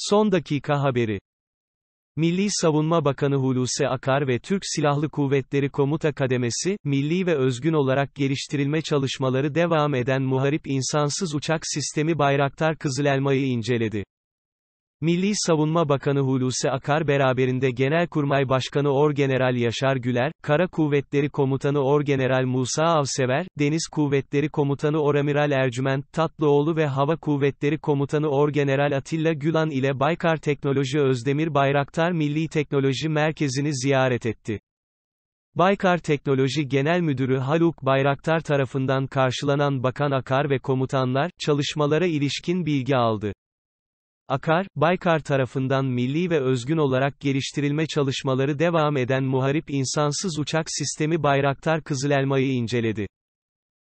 Son dakika haberi. Milli Savunma Bakanı Hulusi Akar ve Türk Silahlı Kuvvetleri Komuta Kademesi, milli ve özgün olarak geliştirilme çalışmaları devam eden Muharip insansız Uçak Sistemi Bayraktar Kızılelma'yı inceledi. Milli Savunma Bakanı Hulusi Akar beraberinde Genelkurmay Başkanı Orgeneral Yaşar Güler, Kara Kuvvetleri Komutanı Orgeneral Musa Avsever, Deniz Kuvvetleri Komutanı Oramiral Ercüment Tatlıoğlu ve Hava Kuvvetleri Komutanı Orgeneral Atilla Gülan ile Baykar Teknoloji Özdemir Bayraktar Milli Teknoloji Merkezi'ni ziyaret etti. Baykar Teknoloji Genel Müdürü Haluk Bayraktar tarafından karşılanan Bakan Akar ve komutanlar, çalışmalara ilişkin bilgi aldı. Akar, Baykar tarafından milli ve özgün olarak geliştirilme çalışmaları devam eden muharip insansız uçak sistemi Bayraktar Kızılelma'yı inceledi.